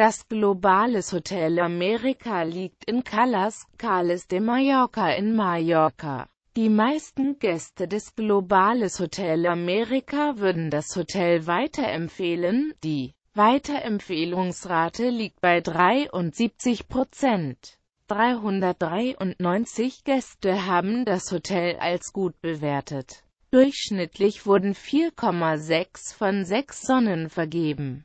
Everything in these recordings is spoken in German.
Das Globales Hotel Amerika liegt in Calas, Cales de Mallorca in Mallorca. Die meisten Gäste des Globales Hotel Amerika würden das Hotel weiterempfehlen, die Weiterempfehlungsrate liegt bei 73 Prozent. 393 Gäste haben das Hotel als gut bewertet. Durchschnittlich wurden 4,6 von 6 Sonnen vergeben.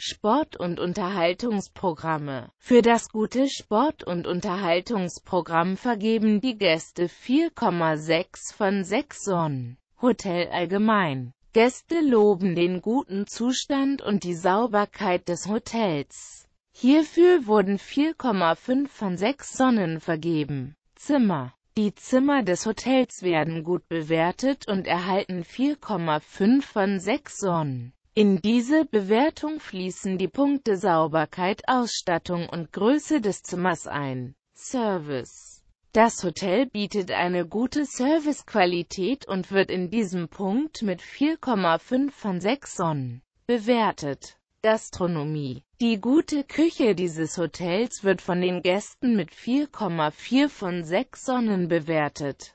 Sport- und Unterhaltungsprogramme. Für das gute Sport- und Unterhaltungsprogramm vergeben die Gäste 4,6 von 6 Sonnen. Hotel allgemein. Gäste loben den guten Zustand und die Sauberkeit des Hotels. Hierfür wurden 4,5 von 6 Sonnen vergeben. Zimmer. Die Zimmer des Hotels werden gut bewertet und erhalten 4,5 von 6 Sonnen. In diese Bewertung fließen die Punkte Sauberkeit, Ausstattung und Größe des Zimmers ein. Service das Hotel bietet eine gute Servicequalität und wird in diesem Punkt mit 4,5 von 6 Sonnen bewertet. Gastronomie Die gute Küche dieses Hotels wird von den Gästen mit 4,4 von 6 Sonnen bewertet.